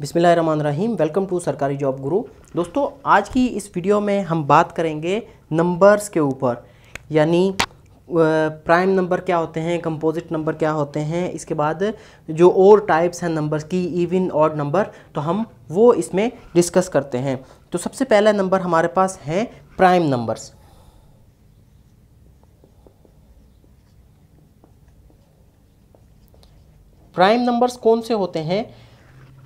बिसमीम welcome to सरकारी job गुरु दोस्तों आज की इस वीडियो में हम बात करेंगे नंबर्स के ऊपर यानी प्राइम नंबर क्या होते हैं कंपोजिट नंबर क्या होते हैं इसके बाद जो और टाइप्स हैं नंबर्स की इवन ऑड नंबर तो हम वो इसमें डिस्कस करते हैं तो सबसे पहला नंबर हमारे पास है प्राइम नंबर्स प्राइम नंबर्स कौन से होते हैं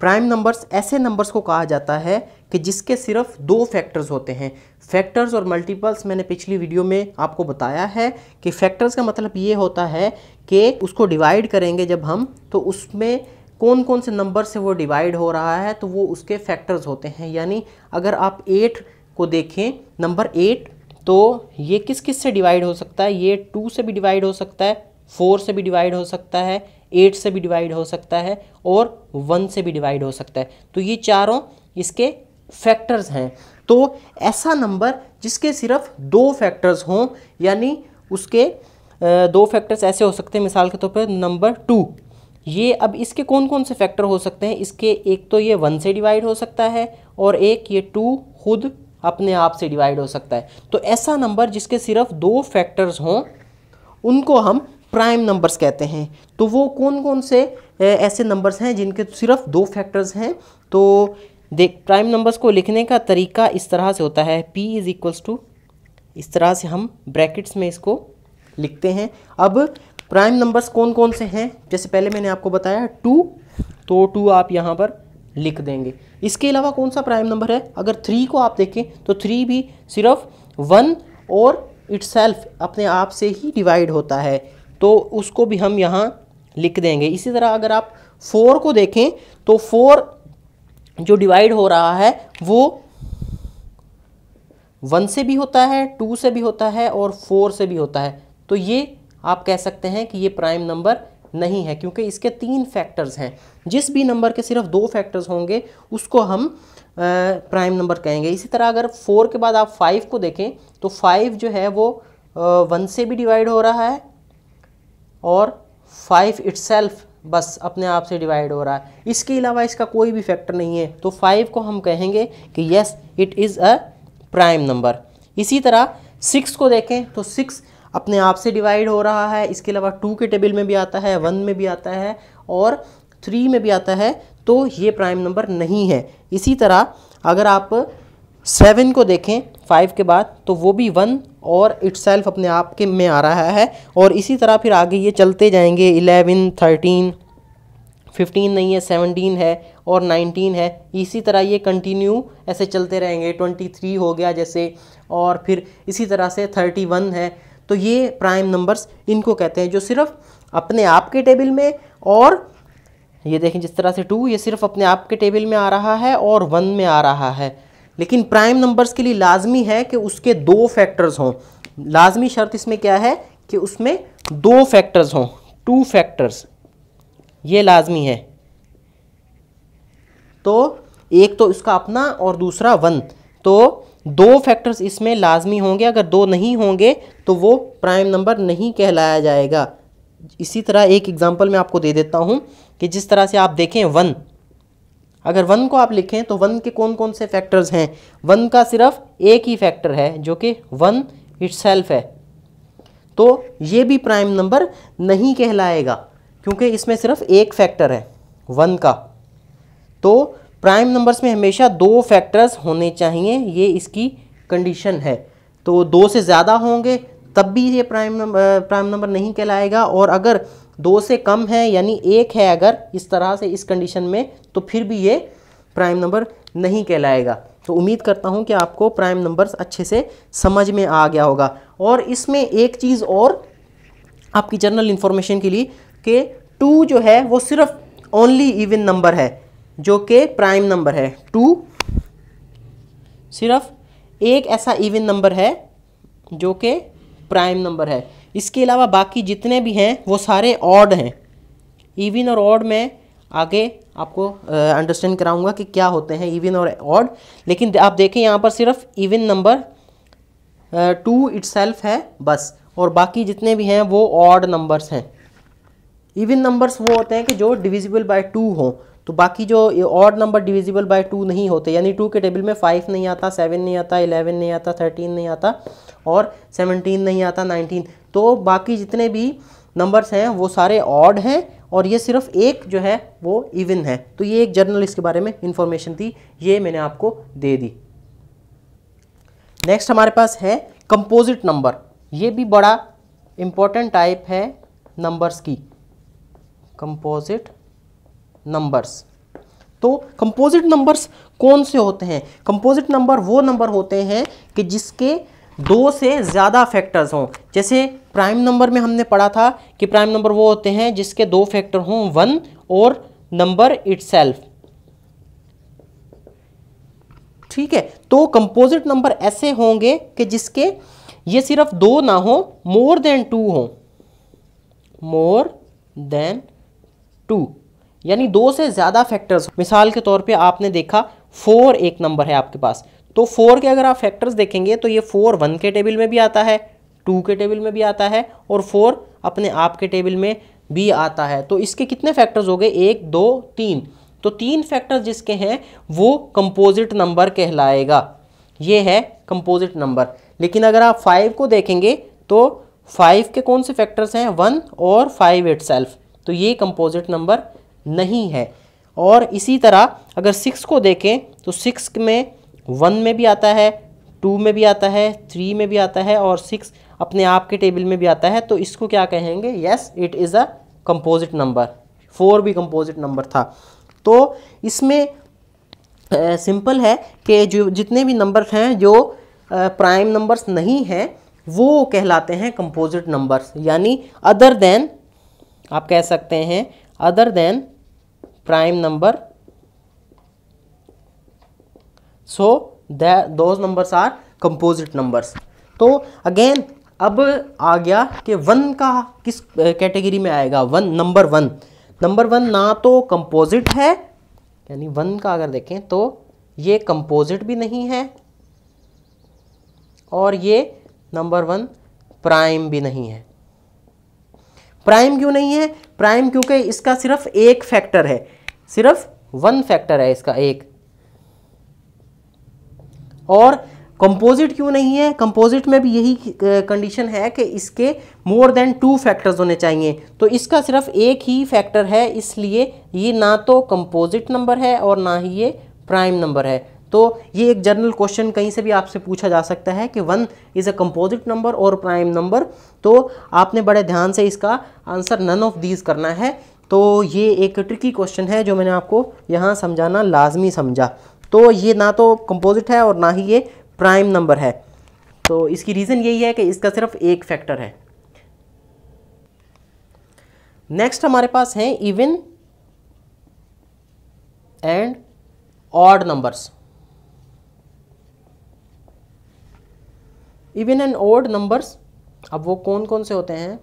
प्राइम नंबर्स ऐसे नंबर्स को कहा जाता है कि जिसके सिर्फ दो फैक्टर्स होते हैं फैक्टर्स और मल्टीपल्स मैंने पिछली वीडियो में आपको बताया है कि फैक्टर्स का मतलब ये होता है कि उसको डिवाइड करेंगे जब हम तो उसमें कौन कौन से नंबर से वो डिवाइड हो रहा है तो वो उसके फैक्टर्स होते हैं यानी अगर आप एट को देखें नंबर एट तो ये किस किस से डिवाइड हो सकता है ये टू से भी डिवाइड हो सकता है फोर से भी डिवाइड हो सकता है एट से भी डिवाइड हो सकता है और वन से भी डिवाइड हो सकता है तो ये चारों इसके फैक्टर्स हैं तो ऐसा नंबर जिसके सिर्फ दो फैक्टर्स हों यानी उसके दो फैक्टर्स ऐसे हो सकते हैं मिसाल के तौर पर नंबर टू ये अब इसके कौन कौन से फैक्टर हो सकते हैं इसके एक तो ये वन से डिवाइड हो सकता है और एक ये टू खुद अपने आप से डिवाइड हो सकता है तो ऐसा नंबर जिसके सिर्फ दो फैक्टर्स हों उनको हम प्राइम नंबर्स कहते हैं तो वो कौन कौन से ऐसे नंबर्स हैं जिनके सिर्फ दो फैक्टर्स हैं तो देख प्राइम नंबर्स को लिखने का तरीका इस तरह से होता है पी इज़ इक्वल्स टू इस तरह से हम ब्रैकेट्स में इसको लिखते हैं अब प्राइम नंबर्स कौन कौन से हैं जैसे पहले मैंने आपको बताया टू तो टू आप यहाँ पर लिख देंगे इसके अलावा कौन सा प्राइम नंबर है अगर थ्री को आप देखें तो थ्री भी सिर्फ वन और इट्सल्फ अपने आप से ही डिवाइड होता है तो उसको भी हम यहाँ लिख देंगे इसी तरह अगर आप फोर को देखें तो फोर जो डिवाइड हो रहा है वो वन से भी होता है टू से भी होता है और फोर से भी होता है तो ये आप कह सकते हैं कि ये प्राइम नंबर नहीं है क्योंकि इसके तीन फैक्टर्स हैं जिस भी नंबर के सिर्फ दो फैक्टर्स होंगे उसको हम प्राइम नंबर कहेंगे इसी तरह अगर फोर के बाद आप फाइव को देखें तो फाइव जो है वो वन से भी डिवाइड हो रहा है और फाइव इट्सल्फ बस अपने आप से डिवाइड हो रहा है इसके अलावा इसका कोई भी फैक्टर नहीं है तो फाइव को हम कहेंगे कि yes it is a prime number इसी तरह सिक्स को देखें तो सिक्स अपने आप से डिवाइड हो रहा है इसके अलावा टू के टेबल में भी आता है वन में भी आता है और थ्री में भी आता है तो ये प्राइम नंबर नहीं है इसी तरह अगर आप सेवन को देखें फाइव के बाद तो वो भी वन और इट्सल्फ अपने आप के में आ रहा है और इसी तरह फिर आगे ये चलते जाएंगे इलेवन थर्टीन फिफ्टीन नहीं है सेवनटीन है और नाइनटीन है इसी तरह ये कंटिन्यू ऐसे चलते रहेंगे ट्वेंटी थ्री हो गया जैसे और फिर इसी तरह से थर्टी वन है तो ये प्राइम नंबर्स इनको कहते हैं जो सिर्फ अपने आप के टेबल में और ये देखें जिस तरह से टू ये सिर्फ अपने आप के टेबल में आ रहा है और वन में आ रहा है लेकिन प्राइम नंबर्स के लिए लाजमी है कि उसके दो फैक्टर्स हों लाजमी शर्त इसमें क्या है कि उसमें दो फैक्टर्स हों टू फैक्टर्स ये लाजमी है तो एक तो इसका अपना और दूसरा वन तो दो फैक्टर्स इसमें लाजमी होंगे अगर दो नहीं होंगे तो वो प्राइम नंबर नहीं कहलाया जाएगा इसी तरह एक एग्ज़ाम्पल मैं आपको दे देता हूँ कि जिस तरह से आप देखें वन अगर वन को आप लिखें तो वन के कौन कौन से फैक्टर्स हैं वन का सिर्फ एक ही फैक्टर है जो कि वन इट्स है तो ये भी प्राइम नंबर नहीं कहलाएगा क्योंकि इसमें सिर्फ एक फैक्टर है वन का तो प्राइम नंबर्स में हमेशा दो फैक्टर्स होने चाहिए ये इसकी कंडीशन है तो दो से ज़्यादा होंगे तब भी ये प्राइम नंबर प्राइम नंबर नहीं कहलाएगा और अगर दो से कम है यानी एक है अगर इस तरह से इस कंडीशन में तो फिर भी ये प्राइम नंबर नहीं कहलाएगा तो उम्मीद करता हूँ कि आपको प्राइम नंबर्स अच्छे से समझ में आ गया होगा और इसमें एक चीज़ और आपकी जनरल इन्फॉर्मेशन के लिए कि टू जो है वो सिर्फ ओनली इवन नंबर है जो कि प्राइम नंबर है टू सिर्फ एक ऐसा इवन नंबर है जो कि प्राइम नंबर है इसके अलावा बाकी जितने भी हैं वो सारे ऑड हैं इविन और ऑड में आगे आपको अंडरस्टैंड कराऊंगा कि क्या होते हैं इविन और ऑड लेकिन आप देखें यहाँ पर सिर्फ इविन नंबर टू इट्स है बस और बाकी जितने भी हैं वो ऑड नंबर्स हैं इवन नंबर्स वो होते हैं कि जो डिविजिबल बाय टू हों तो बाकी जो odd number divisible by two नहीं होते यानी टू के टेबल में फाइव नहीं आता सेवन नहीं आता इलेवन नहीं आता थर्टीन नहीं आता और सेवनटीन नहीं आता नाइनटीन तो बाकी जितने भी नंबर्स हैं वो सारे ऑड हैं और ये सिर्फ एक जो है वो इवन है तो ये एक जर्नल इसके बारे में इंफॉर्मेशन थी ये मैंने आपको दे दी नेक्स्ट हमारे पास है कंपोजिट नंबर ये भी बड़ा इंपॉर्टेंट टाइप है नंबर्स की कंपोजिट नंबर्स तो कंपोजिट नंबर्स कौन से होते हैं कंपोजिट नंबर वो नंबर होते हैं कि जिसके दो से ज़्यादा फैक्टर्स हों जैसे प्राइम नंबर में हमने पढ़ा था कि प्राइम नंबर वो होते हैं जिसके दो फैक्टर हों वन और नंबर इट्सेल्फ ठीक है तो कंपोजिट नंबर ऐसे होंगे कि जिसके ये सिर्फ दो ना हो मोर देन टू हो मोर देन टू यानी दो से ज़्यादा फैक्टर्स मिसाल के तौर पे आपने देखा फोर एक नंबर है आपके पास तो फोर के अगर आप फैक्टर्स देखेंगे तो ये फोर वन के टेबल में भी आता है टू के टेबल में भी आता है और फोर अपने आप के टेबल में भी आता है तो इसके कितने फैक्टर्स हो गए एक दो तीन तो तीन फैक्टर्स जिसके हैं वो कंपोजिट नंबर कहलाएगा ये है कंपोजिट नंबर लेकिन अगर आप फाइव को देखेंगे तो फाइव के कौन से फैक्टर्स हैं वन और फाइव इट तो ये कंपोजिट नंबर नहीं है और इसी तरह अगर सिक्स को देखें तो सिक्स में वन में भी आता है टू में भी आता है थ्री में भी आता है और सिक्स अपने आप के टेबल में भी आता है तो इसको क्या कहेंगे yes it is a composite number four भी कंपोजिट नंबर था तो इसमें सिंपल है कि जो जितने भी नंबर हैं जो प्राइम नंबर्स नहीं हैं वो कहलाते हैं कंपोजिट नंबर्स यानी अदर देन आप कह सकते हैं other than prime number so those numbers are composite numbers तो अगेन अब आ गया कि वन का किस कैटेगरी में आएगा one number one number one ना तो कंपोजिट है यानी वन का अगर देखें तो ये कंपोजिट भी नहीं है और ये नंबर वन प्राइम भी नहीं है प्राइम क्यों नहीं है प्राइम क्योंकि इसका सिर्फ एक फैक्टर है सिर्फ वन फैक्टर है इसका एक और कंपोजिट क्यों नहीं है कंपोजिट में भी यही कंडीशन है कि इसके मोर देन टू फैक्टर्स होने चाहिए तो इसका सिर्फ एक ही फैक्टर है इसलिए ये ना तो कंपोजिट नंबर है और ना ही ये प्राइम नंबर है तो ये एक जनरल क्वेश्चन कहीं से भी आपसे पूछा जा सकता है कि one is a composite number और प्राइम नंबर तो आपने बड़े ध्यान से इसका आंसर नन ऑफ दीज करना है तो ये एक ट्रिकी क्वेश्चन है जो मैंने आपको यहाँ समझाना लाजमी समझा तो ये ना तो कंपोजिट है और ना ही ये प्राइम नंबर है तो इसकी रीज़न यही है कि इसका सिर्फ एक फैक्टर है नेक्स्ट हमारे पास हैं even and odd numbers even and odd numbers अब वो कौन कौन से होते हैं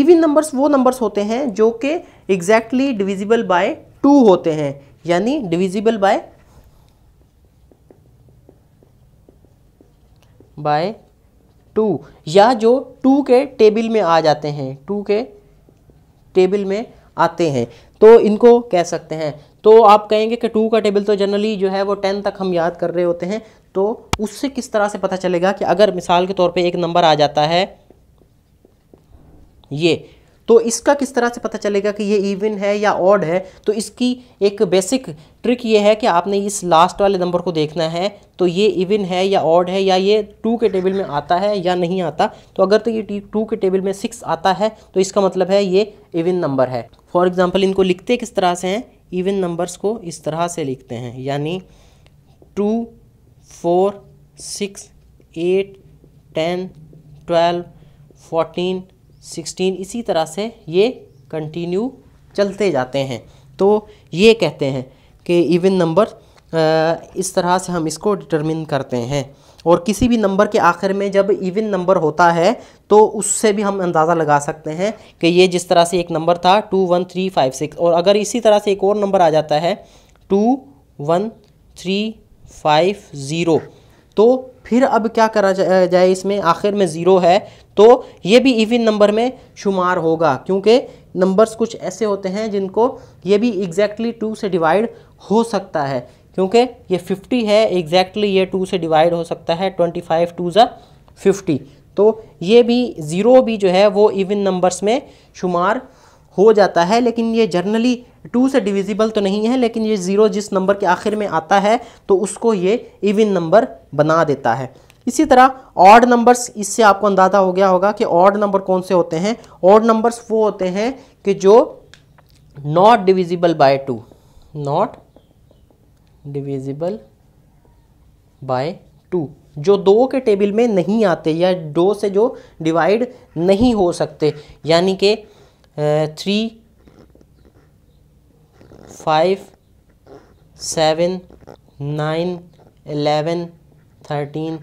इवन नंबर्स वो नंबर्स होते हैं जो कि एग्जैक्टली डिविजिबल बाय टू होते हैं यानी डिविजिबल बाय बाय टू या जो टू के टेबल में आ जाते हैं टू के टेबल में आते हैं तो इनको कह सकते हैं तो आप कहेंगे कि टू का टेबल तो जनरली जो है वो टेन तक हम याद कर रहे होते हैं तो उससे किस तरह से पता चलेगा कि अगर मिसाल के तौर पे एक नंबर आ जाता है ये तो इसका किस तरह से पता चलेगा कि ये इवन है या ऑड है तो इसकी एक बेसिक ट्रिक ये है कि आपने इस लास्ट वाले नंबर को देखना है तो ये इवन है या ऑड है या ये टू के टेबल में आता है या नहीं आता तो अगर तो ये टू के टेबल में सिक्स आता है तो इसका मतलब है ये इवन नंबर है फॉर एग्ज़ाम्पल इनको लिखते किस तरह से हैं इवन नंबर्स को इस तरह से लिखते हैं यानी two four six eight ten twelve fourteen sixteen इसी तरह से ये कंटिन्यू चलते जाते हैं तो ये कहते हैं कि इवन नंबर इस तरह से हम इसको डिटरमिन करते हैं और किसी भी नंबर के आखिर में जब इवन नंबर होता है तो उससे भी हम अंदाज़ा लगा सकते हैं कि ये जिस तरह से एक नंबर था two one three five six और अगर इसी तरह से एक और नंबर आ जाता है two one three five zero तो फिर अब क्या करा जाए इसमें आखिर में ज़ीरो है तो ये भी इवन नंबर में शुमार होगा क्योंकि नंबर्स कुछ ऐसे होते हैं जिनको ये भी एग्जैक्टली टू से डिवाइड हो सकता है क्योंकि ये फिफ्टी है एग्जैक्टली ये टू से डिवाइड हो सकता है ट्वेंटी फाइव टू ज़ा फिफ्टी तो ये भी ज़ीरो भी जो है वो इवन नंबर्स में शुमार हो जाता है लेकिन ये जर्नली टू से डिविजिबल तो नहीं है लेकिन ये ज़ीरो जिस नंबर के आखिर में आता है तो उसको ये इविन नंबर बना देता है इसी तरह ऑड नंबर्स इससे आपको अंदाज़ा हो गया होगा कि ऑड नंबर कौन से होते हैं ऑड नंबर्स वो होते हैं कि जो not divisible by two not divisible by two जो दो के टेबल में नहीं आते या दो से जो डिवाइड नहीं हो सकते यानी कि three five seven nine eleven thirteen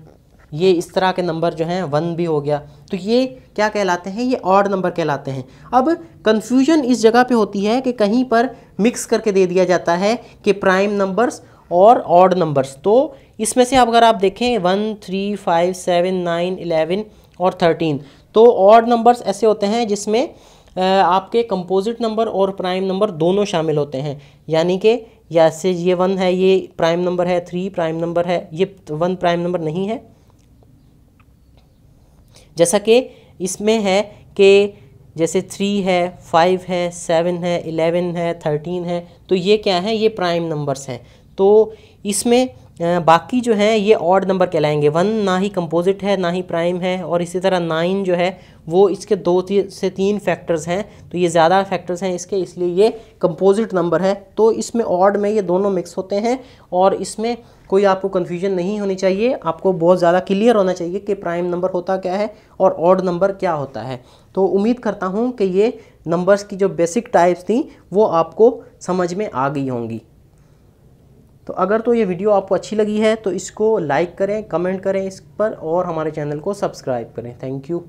ये इस तरह के नंबर जो हैं वन भी हो गया तो ये क्या कहलाते हैं ये ऑड नंबर कहलाते हैं अब कन्फ्यूजन इस जगह पे होती है कि कहीं पर मिक्स करके दे दिया जाता है कि प्राइम नंबर्स और ऑड नंबर्स तो इसमें से अगर आप देखें one three five seven nine eleven और थर्टीन तो ऑड नंबर्स ऐसे होते हैं जिसमें आपके कंपोजिट नंबर और प्राइम नंबर दोनों शामिल होते हैं यानी कि जैसे ये वन है ये प्राइम नंबर है थ्री प्राइम नंबर है ये वन प्राइम नंबर नहीं है जैसा कि इसमें है कि जैसे थ्री है फाइव है सेवन है इलेवन है थर्टीन है तो ये क्या है ये प्राइम नंबर्स हैं तो इसमें बाकी जो हैं ये ऑड नंबर कहलाएंगे वन ना ही कंपोजिट है ना ही प्राइम है और इसी तरह नाइन जो है वो इसके दो ती, से तीन फैक्टर्स हैं तो ये ज़्यादा फैक्टर्स हैं इसके इसलिए ये कंपोजिट नंबर है तो इसमें ऑड में ये दोनों मिक्स होते हैं और इसमें कोई आपको कन्फ्यूजन नहीं होनी चाहिए आपको बहुत ज़्यादा क्लियर होना चाहिए कि प्राइम नंबर होता क्या है और ऑड नंबर क्या होता है तो उम्मीद करता हूँ कि ये नंबर्स की जो बेसिक टाइप्स थी वो आपको समझ में आ गई होंगी तो अगर तो ये वीडियो आपको अच्छी लगी है तो इसको लाइक करें कमेंट करें इस पर और हमारे चैनल को सब्सक्राइब करें थैंक यू